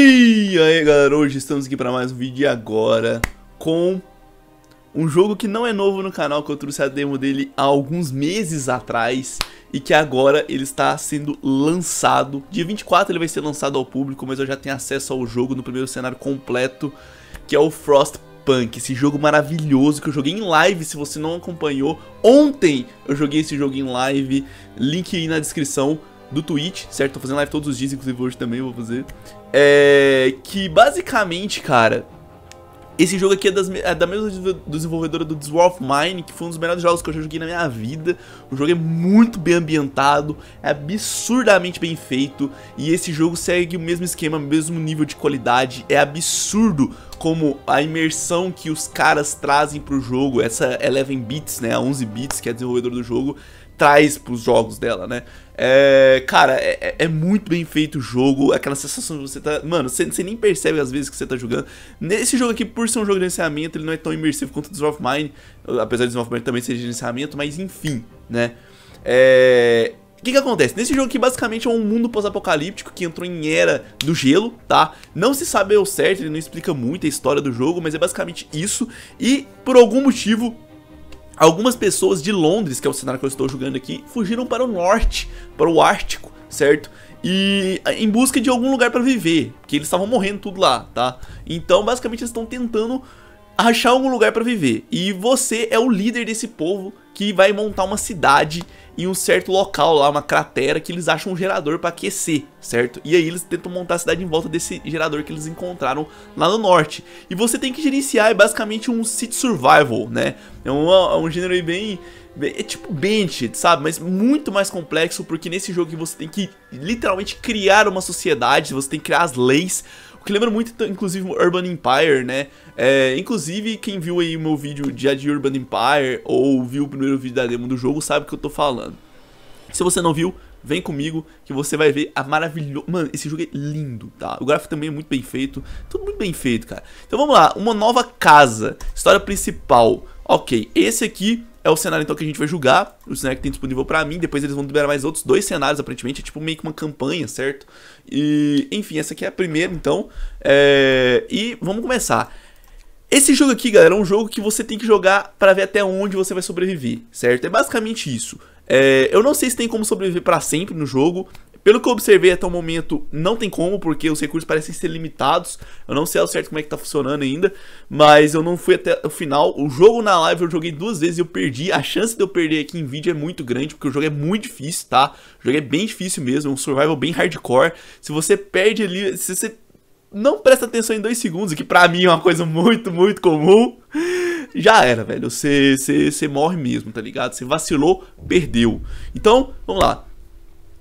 E aí galera, hoje estamos aqui para mais um vídeo e agora com um jogo que não é novo no canal, que eu trouxe a demo dele há alguns meses atrás e que agora ele está sendo lançado. Dia 24 ele vai ser lançado ao público, mas eu já tenho acesso ao jogo no primeiro cenário completo, que é o Frostpunk, esse jogo maravilhoso que eu joguei em live, se você não acompanhou. Ontem eu joguei esse jogo em live, link aí na descrição do Twitch, certo? Tô fazendo live todos os dias, inclusive hoje também vou fazer. É. Que basicamente, cara. Esse jogo aqui é, das, é da mesma desenvolvedora do This War of Mine, que foi um dos melhores jogos que eu já joguei na minha vida. O jogo é muito bem ambientado, é absurdamente bem feito, e esse jogo segue o mesmo esquema, o mesmo nível de qualidade. É absurdo como a imersão que os caras trazem pro jogo, essa Eleven Bits, né, a 11 Bits, que é a desenvolvedora do jogo, traz pros jogos dela, né? É, cara, é, é, é, muito bem feito o jogo, aquela sensação de você tá. Mano, você, você, nem percebe às vezes que você tá jogando. Nesse jogo aqui, por ser um jogo de gerenciamento, ele não é tão imersivo quanto o of Mine, apesar de of Mine também ser de gerenciamento, mas enfim, né? É. O que, que acontece? Nesse jogo aqui, basicamente, é um mundo pós-apocalíptico que entrou em era do gelo, tá? Não se sabe ao certo, ele não explica muito a história do jogo, mas é basicamente isso. E, por algum motivo, Algumas pessoas de Londres, que é o cenário que eu estou jogando aqui, fugiram para o norte, para o Ártico, certo? E ah, em busca de algum lugar para viver, porque eles estavam morrendo tudo lá, tá? Então, basicamente, eles estão tentando achar algum lugar para viver. E você é o líder desse povo que vai montar uma cidade em um certo local lá, uma cratera, que eles acham um gerador para aquecer, certo? E aí eles tentam montar a cidade em volta desse gerador que eles encontraram lá no norte. E você tem que gerenciar, é basicamente um city survival, né? É um, é um gênero bem, bem... É tipo Bench, sabe? Mas muito mais complexo, porque nesse jogo você tem que literalmente criar uma sociedade, você tem que criar as leis, o que lembra muito, inclusive, Urban Empire, né? É, inclusive, quem viu aí o meu vídeo dia de Urban Empire ou viu o primeiro vídeo da demo do jogo sabe o que eu tô falando. Se você não viu, Vem comigo que você vai ver a maravilhosa. Mano, esse jogo é lindo, tá? O gráfico também é muito bem feito. Tudo muito bem feito, cara. Então vamos lá. Uma nova casa. História principal. Ok, esse aqui é o cenário então que a gente vai julgar, o cenário que tem disponível para mim, depois eles vão liberar mais outros dois cenários, aparentemente, é tipo meio que uma campanha, certo? E, enfim, essa aqui é a primeira, então, é... e vamos começar. Esse jogo aqui, galera, é um jogo que você tem que jogar para ver até onde você vai sobreviver, certo? É basicamente isso. É, eu não sei se tem como sobreviver para sempre no jogo. Pelo que eu observei até o momento, não tem como, porque os recursos parecem ser limitados. Eu não sei ao certo como é que tá funcionando ainda, mas eu não fui até o final. O jogo na live eu joguei duas vezes e eu perdi. A chance de eu perder aqui em vídeo é muito grande, porque o jogo é muito difícil, tá? O jogo é bem difícil mesmo, é um survival bem hardcore. Se você perde ali, se você não presta atenção em dois segundos, que pra mim é uma coisa muito, muito comum, já era, velho. Você, você, você morre mesmo, tá ligado? Você vacilou, perdeu. Então, vamos lá.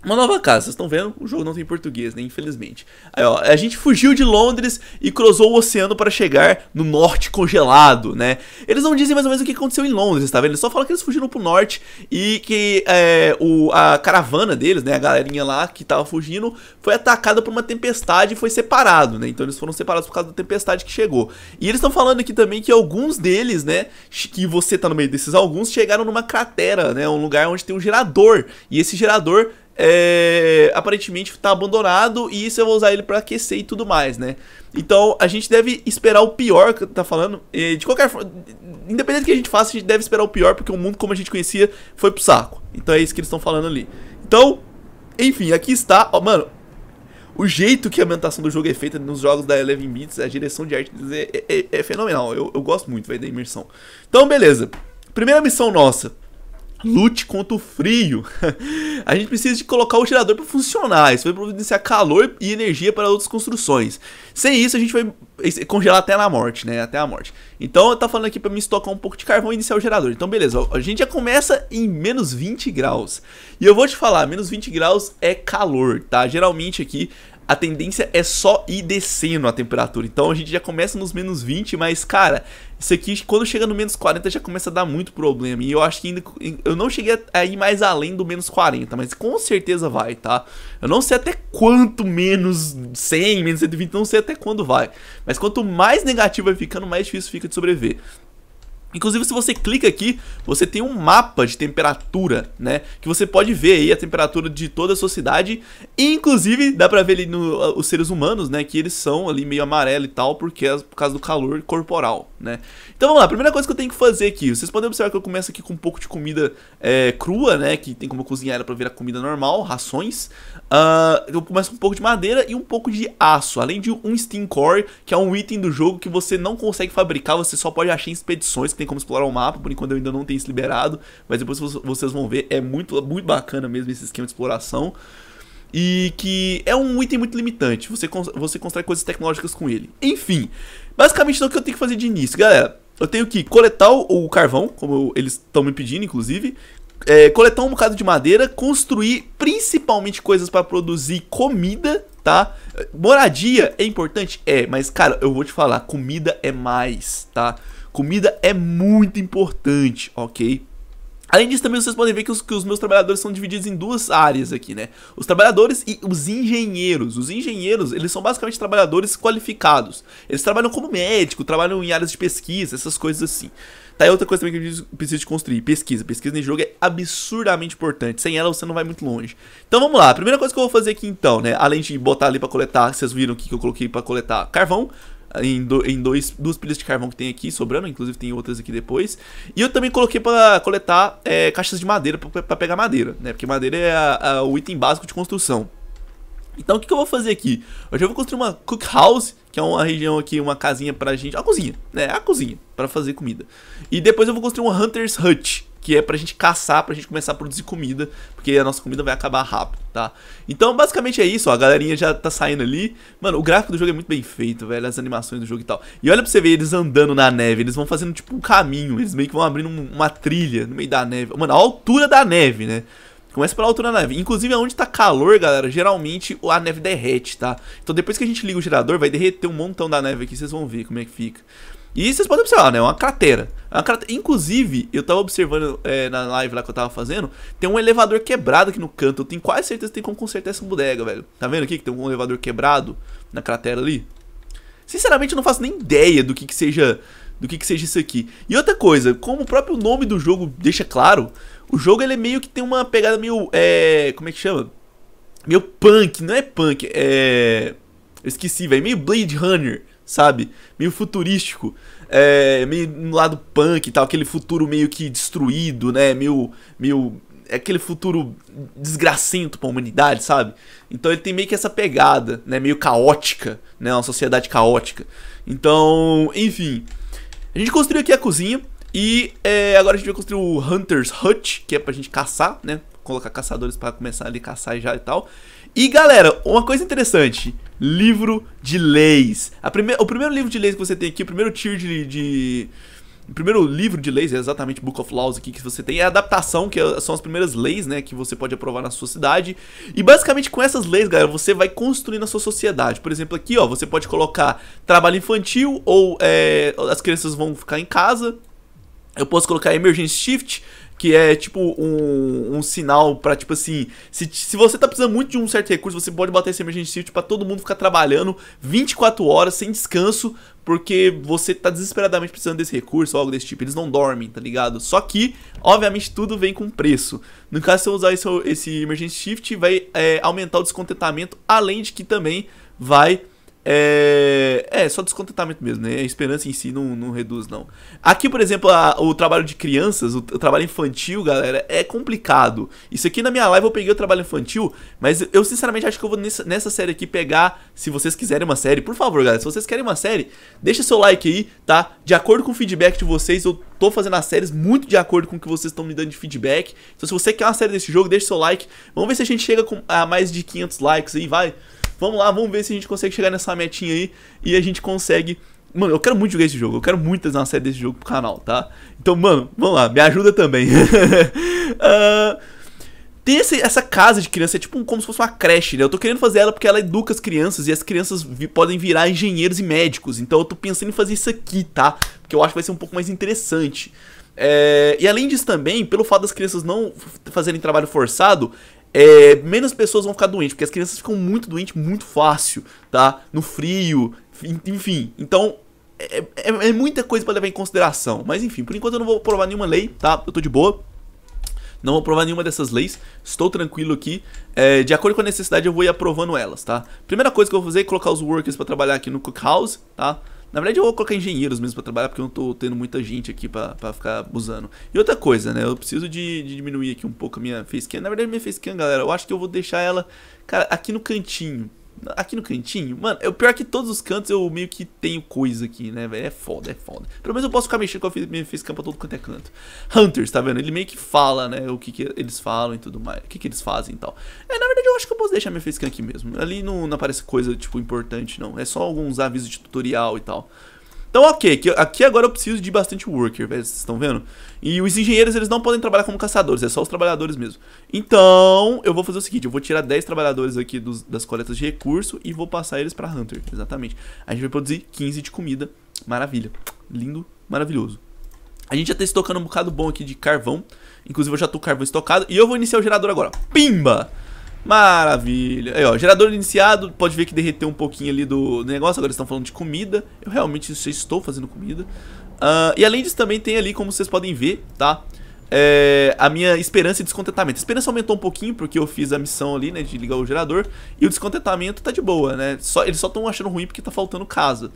Uma nova casa, vocês estão vendo? O jogo não tem português, né? Infelizmente. Aí, ó, a gente fugiu de Londres e cruzou o oceano para chegar no norte congelado, né? Eles não dizem mais ou menos o que aconteceu em Londres, tá vendo? Eles só falam que eles fugiram pro norte e que é, o, a caravana deles, né? A galerinha lá que tava fugindo foi atacada por uma tempestade e foi separado, né? Então eles foram separados por causa da tempestade que chegou. E eles estão falando aqui também que alguns deles, né? Que você tá no meio desses alguns, chegaram numa cratera, né? Um lugar onde tem um gerador. E esse gerador é, aparentemente está abandonado e isso eu vou usar ele para aquecer e tudo mais, né? Então a gente deve esperar o pior que tá falando. de qualquer forma, independente do que a gente faça, a gente deve esperar o pior porque o mundo como a gente conhecia foi pro saco. Então é isso que eles estão falando ali. Então, enfim, aqui está, ó, mano. O jeito que a ambientação do jogo é feita nos jogos da Eleven Beats, a direção de arte deles é, é, é, é fenomenal. Eu, eu gosto muito, véio, da imersão. Então, beleza. Primeira missão nossa Lute contra o frio. a gente precisa de colocar o gerador para funcionar. Isso vai providenciar calor e energia para outras construções. Sem isso, a gente vai congelar até na morte, né? Até a morte. Então, tá falando aqui para me estocar um pouco de carvão e iniciar o gerador. Então, beleza. A gente já começa em menos 20 graus. E eu vou te falar, menos 20 graus é calor, tá? Geralmente aqui a tendência é só ir descendo a temperatura. Então a gente já começa nos menos 20, mas cara, isso aqui quando chega no menos 40 já começa a dar muito problema. E eu acho que ainda eu não cheguei a ir mais além do menos 40, mas com certeza vai, tá? Eu não sei até quanto menos 100, menos 120, não sei até quando vai. Mas quanto mais negativo vai ficando, mais difícil fica de sobreviver. Inclusive, se você clica aqui, você tem um mapa de temperatura, né? Que você pode ver aí a temperatura de toda a sua cidade. E, inclusive, dá pra ver ali no, os seres humanos, né? Que eles são ali meio amarelo e tal, porque é por causa do calor corporal, né? Então vamos lá, a primeira coisa que eu tenho que fazer aqui, vocês podem observar que eu começo aqui com um pouco de comida é, crua, né, que tem como cozinhar ela pra virar comida normal, rações. Uh, eu começo com um pouco de madeira e um pouco de aço, além de um steam core, que é um item do jogo que você não consegue fabricar, você só pode achar em expedições, que tem como explorar o mapa, por enquanto eu ainda não tenho isso liberado, mas depois vocês vão ver, é muito, muito bacana mesmo esse esquema de exploração e que é um item muito limitante. Você, você constrói coisas tecnológicas com ele. Enfim, basicamente é o que eu tenho que fazer de início, galera. Eu tenho que coletar o, o carvão, como eles estão me pedindo, inclusive. É, coletar um bocado de madeira, construir principalmente coisas para produzir comida, tá? Moradia é importante? É, mas cara, eu vou te falar, comida é mais, tá? Comida é muito importante, ok? Além disso, também vocês podem ver que os, que os, meus trabalhadores são divididos em duas áreas aqui, né? Os trabalhadores e os engenheiros. Os engenheiros, eles são basicamente trabalhadores qualificados. Eles trabalham como médico, trabalham em áreas de pesquisa, essas coisas assim. Tá, e outra coisa também que eu preciso de construir, pesquisa. Pesquisa nesse jogo é absurdamente importante. Sem ela, você não vai muito longe. Então, vamos lá. A primeira coisa que eu vou fazer aqui, então, né? Além de botar ali pra coletar, vocês viram o que eu coloquei pra coletar carvão em, do, em dois, duas pilhas de carvão que tem aqui sobrando, inclusive tem outras aqui depois. E eu também coloquei para coletar é, caixas de madeira para pegar madeira, né? Porque madeira é a, a, o item básico de construção. Então o que, que, eu vou fazer aqui? Hoje já vou construir uma cookhouse, que é uma região aqui, uma casinha pra gente, a cozinha, né? A cozinha para fazer comida. E depois eu vou construir uma hunter's hut, que é pra gente caçar, pra gente começar a produzir comida, porque a nossa comida vai acabar rápido, tá? Então, basicamente é isso, ó, a galerinha já tá saindo ali. Mano, o gráfico do jogo é muito bem feito, velho, as animações do jogo e tal. E olha pra você ver eles andando na neve, eles vão fazendo tipo um caminho, eles meio que vão abrindo uma trilha no meio da neve. Mano, a altura da neve, né? Começa pela altura da neve. Inclusive, onde tá calor, galera, geralmente a neve derrete, tá? Então, depois que a gente liga o gerador, vai derreter um montão da neve aqui. Vocês vão ver como é que fica. E vocês podem observar, né? É uma cratera. É uma cratera. Inclusive, eu tava observando é, na live lá que eu tava fazendo, tem um elevador quebrado aqui no canto. Eu tenho quase certeza que tem como consertar essa bodega, velho. Tá vendo aqui que tem um elevador quebrado na cratera ali? Sinceramente, eu não faço nem ideia do que que seja, do que que seja isso aqui. E outra coisa, como o próprio nome do jogo deixa claro, o jogo ele é meio que tem uma pegada meio, é, como é que chama? Meio punk, não é punk, é... Eu esqueci, velho. Meio Blade Runner sabe? Meio futurístico. É, meio no lado punk e tal, aquele futuro meio que destruído, né? Meio. meio é aquele futuro desgracento pra humanidade, sabe? Então ele tem meio que essa pegada, né? Meio caótica, né? Uma sociedade caótica. Então, enfim. A gente construiu aqui a cozinha. E é, agora a gente vai construir o Hunter's Hut, que é pra gente caçar, né? Colocar caçadores para começar ali a caçar já e tal. E galera, uma coisa interessante. Livro de leis. Prime... O primeiro livro de leis que você tem aqui, o primeiro tier de, de... O primeiro livro de leis, é exatamente Book of Laws aqui que você tem, é a adaptação, que é, são as primeiras leis, né, que você pode aprovar na sua cidade. E basicamente com essas leis, galera, você vai construindo a sua sociedade. Por exemplo, aqui, ó, você pode colocar trabalho infantil ou é, as crianças vão ficar em casa. Eu posso colocar Emergency Shift, que é tipo um, um sinal para tipo assim, se, se você tá precisando muito de um certo recurso, você pode botar esse emergency shift para todo mundo ficar trabalhando 24 horas sem descanso, porque você tá desesperadamente precisando desse recurso ou algo desse tipo. Eles não dormem, tá ligado? Só que, obviamente, tudo vem com preço. No caso, se eu usar esse, esse emergency shift, vai é, aumentar o descontentamento, além de que também vai é, é só descontentamento mesmo, né? A esperança em si não, não reduz, não. Aqui, por exemplo, a, o trabalho de crianças, o, o, trabalho infantil, galera, é complicado. Isso aqui na minha live eu peguei o trabalho infantil, mas eu sinceramente acho que eu vou nessa, nessa série aqui pegar, se vocês quiserem uma série, por favor, galera, se vocês querem uma série, deixa seu like aí, tá? De acordo com o feedback de vocês, eu tô fazendo as séries muito de acordo com o que vocês estão me dando de feedback. Então, se você quer uma série desse jogo, deixa seu like. Vamos ver se a gente chega com, a mais de 500 likes aí, vai. Vamos lá, vamos ver se a gente consegue chegar nessa metinha aí e a gente consegue. Mano, eu quero muito jogar esse jogo. Eu quero muito fazer uma série desse jogo pro canal, tá? Então, mano, vamos lá, me ajuda também. uh, tem essa casa de criança, é tipo um, como se fosse uma creche, né? Eu tô querendo fazer ela porque ela educa as crianças e as crianças vi, podem virar engenheiros e médicos. Então eu tô pensando em fazer isso aqui, tá? Porque eu acho que vai ser um pouco mais interessante. É, e além disso também, pelo fato das crianças não fazerem trabalho forçado, é, menos pessoas vão ficar doentes, porque as crianças ficam muito doentes muito fácil, tá? No frio, enfim. Então, é, é, é muita coisa para levar em consideração. Mas enfim, por enquanto eu não vou aprovar nenhuma lei, tá? Eu tô de boa. Não vou aprovar nenhuma dessas leis, estou tranquilo aqui. É, de acordo com a necessidade, eu vou ir aprovando elas, tá? Primeira coisa que eu vou fazer é colocar os workers para trabalhar aqui no cookhouse, tá? Na verdade, eu vou colocar engenheiros mesmo para trabalhar, porque eu não tô tendo muita gente aqui para ficar abusando. E outra coisa, né? Eu preciso de, de diminuir aqui um pouco a minha facecam. Na verdade, minha facecam, galera, eu acho que eu vou deixar ela, cara, aqui no cantinho. Aqui no cantinho, mano, é o pior é que todos os cantos eu meio que tenho coisa aqui, né, velho? É foda, é foda. Pelo menos eu posso ficar mexendo com a minha facecam pra todo quanto é canto. Hunters, tá vendo? Ele meio que fala, né, o que, que eles falam e tudo mais, o que, que eles fazem e tal. É, na verdade eu acho que eu posso deixar minha facecam aqui mesmo. Ali não, não aparece coisa, tipo, importante, não. É só alguns avisos de tutorial e tal. Então, ok, aqui agora eu preciso de bastante worker, vocês estão vendo? E os engenheiros, eles não podem trabalhar como caçadores, é só os trabalhadores mesmo. Então, eu vou fazer o seguinte, eu vou tirar 10 trabalhadores aqui dos, das coletas de recurso e vou passar eles pra Hunter, exatamente. A gente vai produzir 15 de comida, maravilha, lindo, maravilhoso. A gente já tá estocando um bocado bom aqui de carvão, inclusive eu já tô com carvão estocado, e eu vou iniciar o gerador agora, Pimba! Maravilha. Aí, ó, gerador iniciado, pode ver que derreteu um pouquinho ali do negócio. Agora estão falando de comida. Eu realmente já estou fazendo comida. Uh, e além disso, também tem ali, como vocês podem ver, tá? É, a minha esperança e descontentamento. A esperança aumentou um pouquinho porque eu fiz a missão ali, né, de ligar o gerador. E o descontentamento tá de boa, né? Só, eles só estão achando ruim porque tá faltando casa.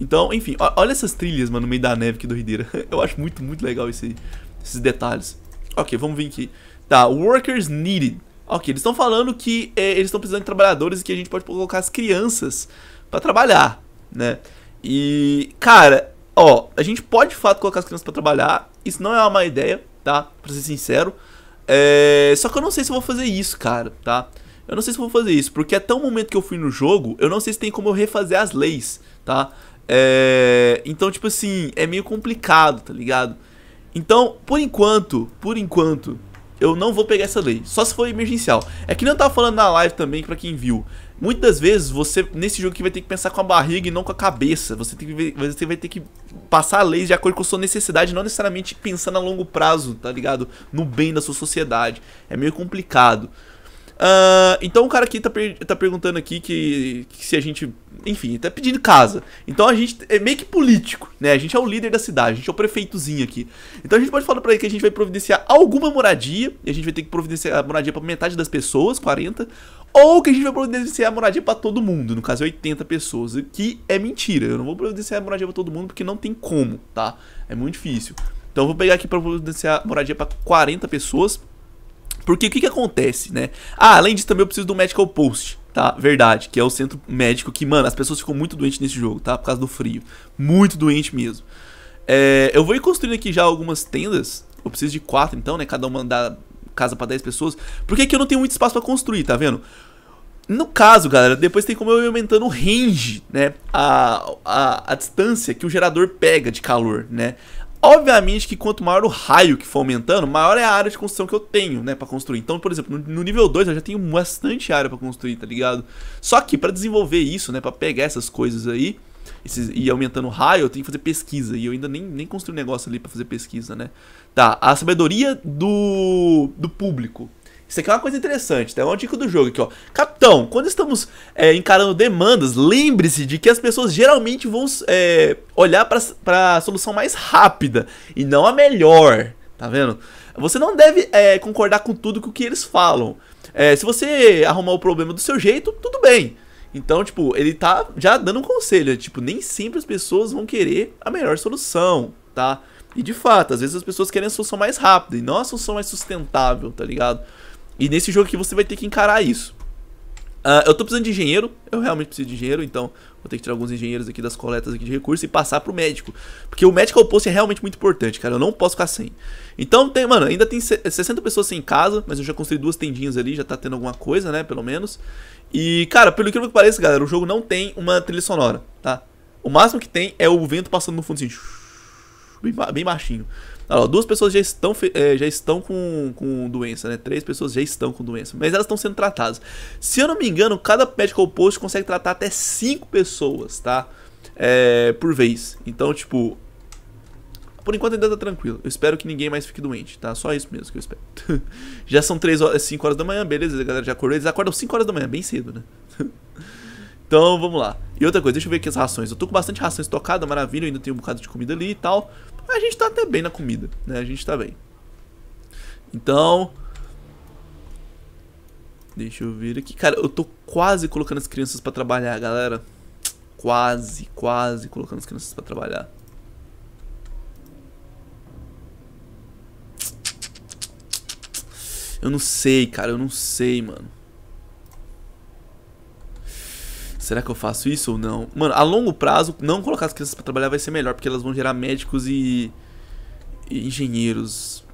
Então, enfim, ó, olha essas trilhas, mano, no meio da neve, que Rideira. eu acho muito, muito legal esse, esses detalhes. Ok, vamos vir aqui. Tá, workers needed. Ok, eles estão falando que é, eles estão precisando de trabalhadores e que a gente pode colocar as crianças para trabalhar, né? E, cara, ó, a gente pode de fato colocar as crianças para trabalhar, isso não é uma má ideia, tá? Pra ser sincero. É, só que eu não sei se eu vou fazer isso, cara, tá? Eu não sei se eu vou fazer isso, porque até o momento que eu fui no jogo, eu não sei se tem como eu refazer as leis, tá? É, então, tipo assim, é meio complicado, tá ligado? Então, por enquanto, por enquanto, eu não vou pegar essa lei. Só se for emergencial. É que não tava falando na live também, para quem viu. Muitas vezes você, nesse jogo, que vai ter que pensar com a barriga e não com a cabeça. Você, tem que, você vai ter que passar a lei de acordo com a sua necessidade, não necessariamente pensando a longo prazo, tá ligado? No bem da sua sociedade. É meio complicado. Uh, então o cara aqui tá, per tá perguntando aqui que, que, se a gente. Enfim, tá pedindo casa. Então a gente é meio que político, né? A gente é o líder da cidade, a gente é o prefeitozinho aqui. Então a gente pode falar para ele que a gente vai providenciar alguma moradia, e a gente vai ter que providenciar a moradia para metade das pessoas, 40, ou que a gente vai providenciar a moradia para todo mundo, no caso 80 é pessoas, que é mentira. Eu não vou providenciar a moradia para todo mundo porque não tem como, tá? É muito difícil. Então eu vou pegar aqui para providenciar a moradia para 40 pessoas. Porque o que, que acontece, né? Ah, além disso, também eu preciso do Medical Post, tá? Verdade, que é o centro médico que, mano, as pessoas ficam muito doentes nesse jogo, tá? Por causa do frio. Muito doente mesmo. É, eu vou ir construindo aqui já algumas tendas. Eu preciso de quatro, então, né? Cada uma mandar casa para 10 pessoas. Porque aqui eu não tenho muito espaço para construir, tá vendo? No caso, galera, depois tem como eu ir aumentando o range, né? A, a, a distância que o gerador pega de calor, né? Obviamente que quanto maior o raio que for aumentando, maior é a área de construção que eu tenho, né, para construir. Então, por exemplo, no, no nível 2 eu já tenho bastante área para construir, tá ligado? Só que para desenvolver isso, né, para pegar essas coisas aí, esses, e aumentando o raio, eu tenho que fazer pesquisa. E eu ainda nem, nem construí um negócio ali para fazer pesquisa, né? Tá, a sabedoria do, do público. Isso aqui é uma coisa interessante, tá? É uma dica do jogo aqui, ó. Capitão, quando estamos é, encarando demandas, lembre-se de que as pessoas geralmente vão é, olhar para a solução mais rápida e não a melhor, tá vendo? Você não deve é, concordar com tudo que, que eles falam. É, se você arrumar o problema do seu jeito, tudo bem. Então, tipo, ele tá já dando um conselho, é, tipo, nem sempre as pessoas vão querer a melhor solução, tá? E de fato, às vezes as pessoas querem a solução mais rápida e não a solução mais sustentável, tá ligado? E nesse jogo aqui você vai ter que encarar isso. Uh, eu tô precisando de engenheiro, eu realmente preciso de engenheiro, então vou ter que tirar alguns engenheiros aqui das coletas aqui de recursos e passar pro médico. Porque o médico ao é post é realmente muito importante, cara, eu não posso ficar sem. Então, tem, mano, ainda tem 60 pessoas sem casa, mas eu já construí duas tendinhas ali, já tá tendo alguma coisa, né, pelo menos. E, cara, pelo que parece, galera, o jogo não tem uma trilha sonora, tá? O máximo que tem é o vento passando no fundo assim bem, bem baixinho. duas pessoas já estão, é, já estão com, com doença, né? Três pessoas já estão com doença, mas elas estão sendo tratadas. Se eu não me engano, cada medical post consegue tratar até cinco pessoas, tá? É, por vez. Então, tipo, por enquanto ainda tá tranquilo. Eu espero que ninguém mais fique doente, tá? Só isso mesmo que eu espero. já são 3 horas, 5 horas da manhã, beleza, a galera já acordou. Eles acordam 5 horas da manhã, bem cedo, né? Então, vamos lá. E outra coisa, deixa eu ver aqui as rações. Eu tô com bastante rações tocada, maravilha, eu ainda tenho um bocado de comida ali e tal. Mas a gente tá até bem na comida, né? A gente tá bem. Então... Deixa eu ver aqui. Cara, eu tô quase colocando as crianças pra trabalhar, galera. Quase, quase colocando as crianças pra trabalhar. Eu não sei, cara, eu não sei, mano. Será que eu faço isso ou não? Mano, a longo prazo, não colocar as crianças para trabalhar vai ser melhor, porque elas vão gerar médicos e, e engenheiros.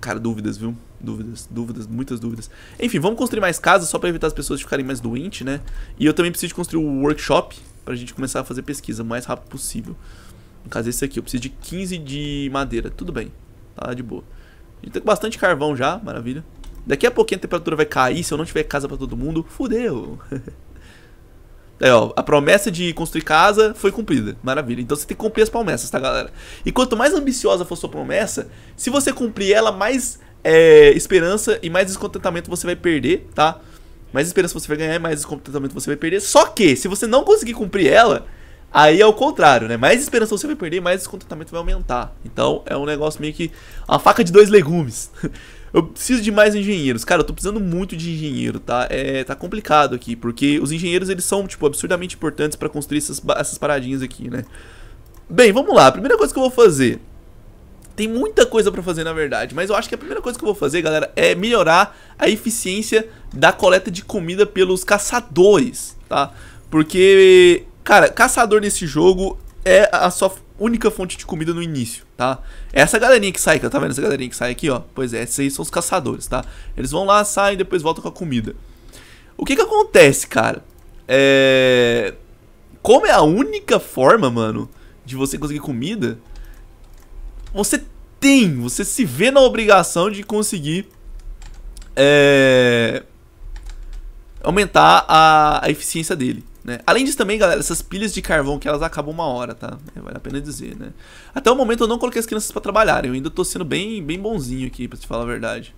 Cara, dúvidas, viu? Dúvidas, dúvidas, muitas dúvidas. Enfim, vamos construir mais casas só para evitar as pessoas ficarem mais doentes, né? E eu também preciso construir o um workshop pra gente começar a fazer pesquisa o mais rápido possível. No caso esse aqui, eu preciso de 15 de madeira. Tudo bem, tá de boa. A gente tem tá bastante carvão já, maravilha. Daqui a pouquinho a temperatura vai cair, se eu não tiver casa para todo mundo, fudeu. Aí, é, ó, a promessa de construir casa foi cumprida. Maravilha. Então você tem que cumprir as promessas, tá, galera? E quanto mais ambiciosa for sua promessa, se você cumprir ela, mais é, esperança e mais descontentamento você vai perder, tá? Mais esperança você vai ganhar, mais descontentamento você vai perder. Só que, se você não conseguir cumprir ela, aí é o contrário, né? Mais esperança você vai perder, mais descontentamento vai aumentar. Então, é um negócio meio que uma faca de dois legumes. Eu preciso de mais engenheiros. Cara, eu tô precisando muito de engenheiro, tá? É, tá complicado aqui, porque os engenheiros, eles são, tipo, absurdamente importantes pra construir essas, essas paradinhas aqui, né? Bem, vamos lá. A primeira coisa que eu vou fazer... Tem muita coisa pra fazer, na verdade, mas eu acho que a primeira coisa que eu vou fazer, galera, é melhorar a eficiência da coleta de comida pelos caçadores, tá? Porque, cara, caçador nesse jogo é a sua única fonte de comida no início, tá? É essa galerinha que sai, tá vendo essa galerinha que sai aqui, ó? Pois é, esses aí são os caçadores, tá? Eles vão lá, saem e depois voltam com a comida. O que que acontece, cara? É... Como é a única forma, mano, de você conseguir comida, você tem, você se vê na obrigação de conseguir é... aumentar a, a eficiência dele. Né? Além disso também, galera, essas pilhas de carvão que elas acabam uma hora, tá? É, vale a pena dizer, né? Até o momento eu não coloquei as crianças para trabalhar, eu ainda tô sendo bem, bem bonzinho aqui, pra te falar a verdade.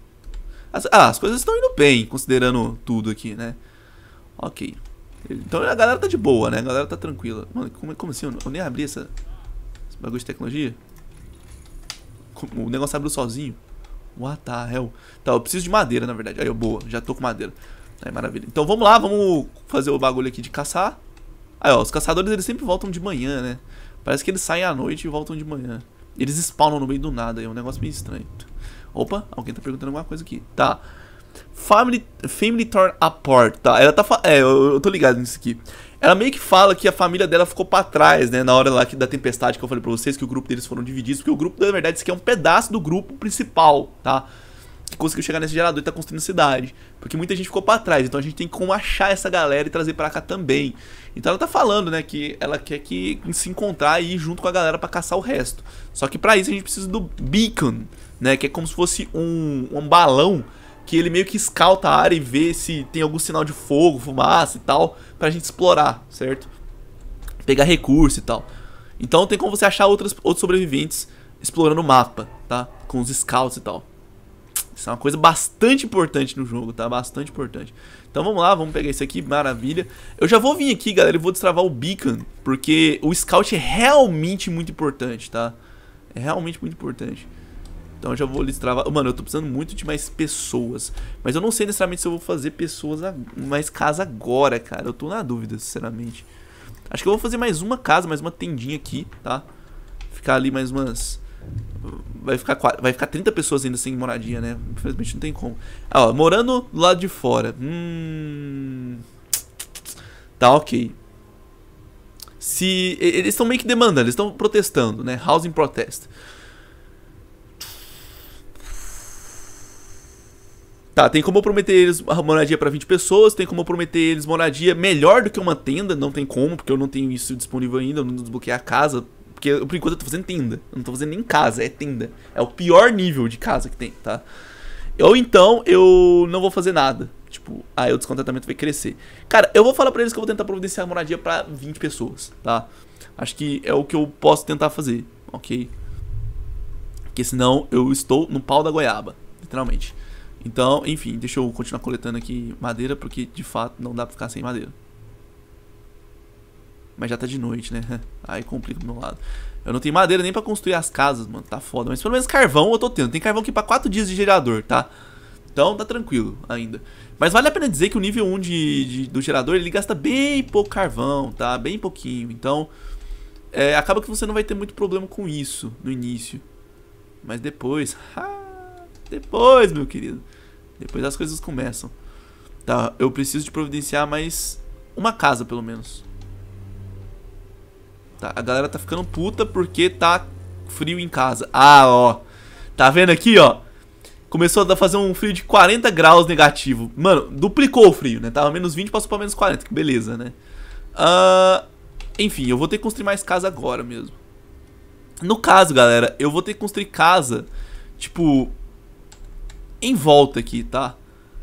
As, ah, as coisas estão indo bem, considerando tudo aqui, né? Ok. Então a galera tá de boa, né? A galera tá tranquila. Mano, como, como assim? Eu, eu nem abri essa, esse bagulho de tecnologia? Como, o negócio abriu sozinho? What the hell? Tá, eu preciso de madeira, na verdade. Aí, eu, boa, já tô com madeira. É maravilha. Então vamos lá, vamos fazer o bagulho aqui de caçar. Aí, ó, os caçadores eles sempre voltam de manhã, né? Parece que eles saem à noite e voltam de manhã. Eles spawnam no meio do nada, é um negócio meio estranho. Opa, alguém tá perguntando alguma coisa aqui. Tá. Family, family torn apart, tá? Ela tá. É, eu, eu, tô ligado nisso aqui. Ela meio que fala que a família dela ficou pra trás, né? Na hora lá que, da tempestade que eu falei pra vocês, que o grupo deles foram divididos. Porque o grupo, na verdade, isso aqui é um pedaço do grupo principal, tá? que conseguiu chegar nesse gerador e tá construindo cidade. Porque muita gente ficou para trás, então a gente tem como achar essa galera e trazer para cá também. Então ela tá falando, né, que ela quer que se encontrar e ir junto com a galera para caçar o resto. Só que para isso a gente precisa do beacon, né, que é como se fosse um, um balão que ele meio que escalta a área e vê se tem algum sinal de fogo, fumaça e tal, pra gente explorar, certo? Pegar recurso e tal. Então tem como você achar outras, outros sobreviventes explorando o mapa, tá? Com os scouts e tal. Isso é uma coisa bastante importante no jogo, tá? Bastante importante. Então vamos lá, vamos pegar isso aqui, maravilha. Eu já vou vir aqui, galera, e vou destravar o Beacon, porque o Scout é realmente muito importante, tá? É realmente muito importante. Então eu já vou destravar... Mano, eu tô precisando muito de mais pessoas. Mas eu não sei necessariamente se eu vou fazer pessoas a... mais casa agora, cara. Eu tô na dúvida, sinceramente. Acho que eu vou fazer mais uma casa, mais uma tendinha aqui, tá? Ficar ali mais umas vai ficar, vai ficar 30 pessoas ainda sem moradia, né? Infelizmente não tem como. Ah, ó, morando do lado de fora. Hum. Tá ok. Se. Eles estão meio que demandando, eles estão protestando, né? Housing protest. Tá, tem como eu prometer eles moradia para 20 pessoas, tem como eu prometer eles moradia melhor do que uma tenda, não tem como, porque eu não tenho isso disponível ainda, eu não desbloqueei a casa, porque eu, por enquanto eu tô fazendo tenda. Eu não tô fazendo nem casa, é tenda. É o pior nível de casa que tem, tá? Ou então eu não vou fazer nada. Tipo, aí o descontentamento vai crescer. Cara, eu vou falar pra eles que eu vou tentar providenciar a moradia pra 20 pessoas, tá? Acho que é o que eu posso tentar fazer, ok? Porque senão eu estou no pau da goiaba, literalmente. Então, enfim, deixa eu continuar coletando aqui madeira, porque de fato não dá pra ficar sem madeira. Mas já tá de noite, né? Aí complica pro meu lado. Eu não tenho madeira nem pra construir as casas, mano. Tá foda. Mas pelo menos carvão eu tô tendo. Tem carvão aqui pra 4 dias de gerador, tá? Então tá tranquilo ainda. Mas vale a pena dizer que o nível 1 de, de do gerador, ele gasta bem pouco carvão, tá? Bem pouquinho. Então, é, acaba que você não vai ter muito problema com isso no início. Mas depois... Ah, depois, meu querido. Depois as coisas começam. Tá, eu preciso de providenciar mais uma casa, pelo menos. Tá, a galera tá ficando puta porque tá frio em casa. Ah, ó. Tá vendo aqui, ó? Começou a fazer um frio de 40 graus negativo. Mano, duplicou o frio, né? Tava menos 20, passou pra menos 40. Que beleza, né? Uh, enfim, eu vou ter que construir mais casa agora mesmo. No caso, galera, eu vou ter que construir casa, tipo, em volta aqui, tá?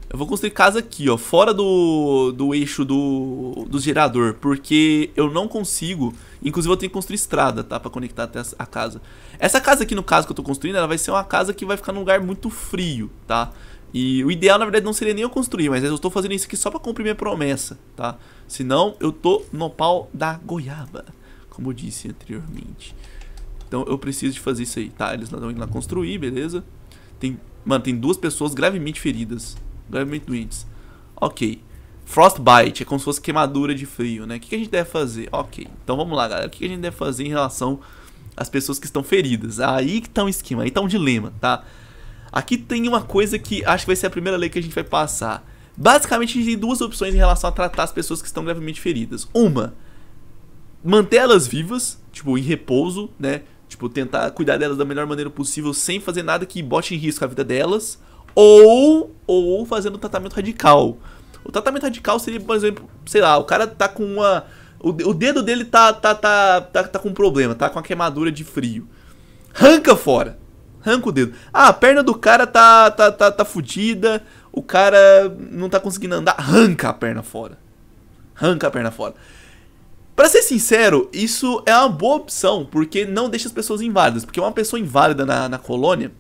Eu vou construir casa aqui, ó, fora do, do eixo do, do gerador, porque eu não consigo Inclusive eu tenho que construir estrada, tá? Pra conectar até a casa. Essa casa aqui, no caso, que eu tô construindo, ela vai ser uma casa que vai ficar num lugar muito frio, tá? E o ideal, na verdade, não seria nem eu construir, mas eu estou fazendo isso aqui só pra cumprir minha promessa, tá? Senão eu tô no pau da goiaba, como eu disse anteriormente. Então eu preciso de fazer isso aí, tá? Eles estão indo lá construir, beleza? Tem, mano, tem duas pessoas gravemente feridas, gravemente doentes. Ok, Frostbite, é como se fosse queimadura de frio, né? O que a gente deve fazer? Ok, então vamos lá, galera. O que a gente deve fazer em relação às pessoas que estão feridas? Aí que tá um esquema, aí tá um dilema, tá? Aqui tem uma coisa que acho que vai ser a primeira lei que a gente vai passar. Basicamente, a gente tem duas opções em relação a tratar as pessoas que estão gravemente feridas. Uma, manter elas vivas, tipo, em repouso, né? Tipo, tentar cuidar delas da melhor maneira possível sem fazer nada que bote em risco a vida delas. Ou, ou fazendo um tratamento radical. O tratamento radical seria, por exemplo, sei lá, o cara tá com uma. O, o dedo dele tá, tá, tá, tá, tá com um problema, tá com uma queimadura de frio. Ranca fora. Arranca o dedo. Ah, a perna do cara tá, tá, tá, tá fodida. O cara não tá conseguindo andar. Arranca a perna fora. Arranca a perna fora. Pra ser sincero, isso é uma boa opção, porque não deixa as pessoas inválidas. Porque uma pessoa inválida na, na colônia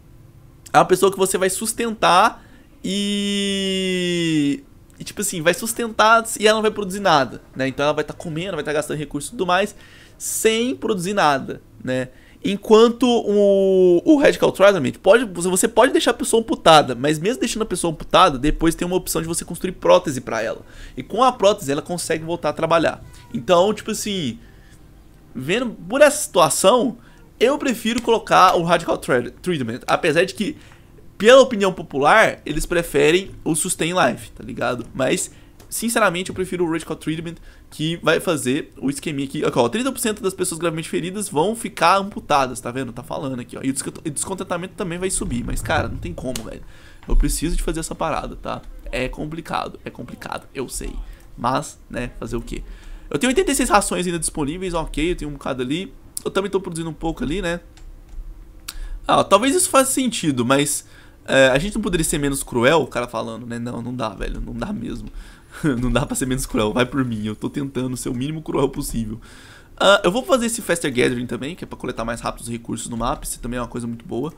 é uma pessoa que você vai sustentar e e tipo assim, vai sustentar e ela não vai produzir nada, né? Então ela vai estar tá comendo, vai estar tá gastando recursos e tudo mais, sem produzir nada, né? Enquanto o, o Radical Tournament, pode, você pode deixar a pessoa amputada, mas mesmo deixando a pessoa amputada, depois tem uma opção de você construir prótese para ela. E com a prótese ela consegue voltar a trabalhar. Então, tipo assim, vendo por essa situação, eu prefiro colocar o Radical Treatment, apesar de que pela opinião popular, eles preferem o Sustain Life, tá ligado? Mas, sinceramente, eu prefiro o Radical Treatment, que vai fazer o esqueminha aqui. Aqui, ó, 30% das pessoas gravemente feridas vão ficar amputadas, tá vendo? Tá falando aqui, ó. E o descontentamento também vai subir, mas, cara, não tem como, velho. Eu preciso de fazer essa parada, tá? É complicado, é complicado, eu sei. Mas, né, fazer o quê? Eu tenho 86 rações ainda disponíveis, ok, eu tenho um bocado ali. Eu também tô produzindo um pouco ali, né? Ah, talvez isso faça sentido, mas... É, a gente não poderia ser menos cruel, o cara falando, né? Não, não dá, velho, não dá mesmo. não dá pra ser menos cruel, vai por mim, eu tô tentando ser o mínimo cruel possível. Uh, eu vou fazer esse Faster Gathering também, que é pra coletar mais rápido os recursos no mapa, isso também é uma coisa muito boa.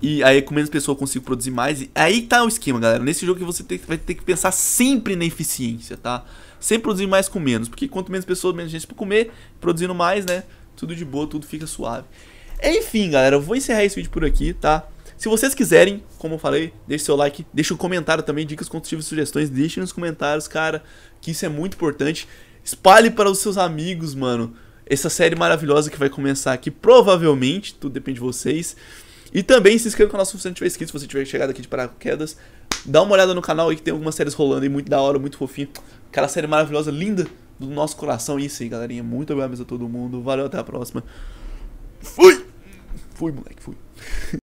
E aí com menos pessoa eu consigo produzir mais. E aí tá o esquema, galera. Nesse jogo que você tem, vai ter que pensar sempre na eficiência, tá? Sempre produzir mais com menos. Porque quanto menos pessoas, menos gente pra comer, produzindo mais, né? Tudo de boa, tudo fica suave. Enfim, galera, eu vou encerrar esse vídeo por aqui, tá? Se vocês quiserem, como eu falei, deixe seu like, deixe um comentário também, dicas, construtivas, sugestões, deixe nos comentários, cara, que isso é muito importante. Espalhe para os seus amigos, mano, essa série maravilhosa que vai começar aqui, provavelmente, tudo depende de vocês. E também se inscreva no canal se você não tiver inscrito, se você tiver chegado aqui de paraquedas. Dá uma olhada no canal aí que tem algumas séries rolando aí, muito da hora, muito fofinho. Aquela série maravilhosa, linda, do nosso coração. É isso aí, galerinha. Muito obrigado a todo mundo. Valeu, até a próxima. Fui! Fui, moleque, fui.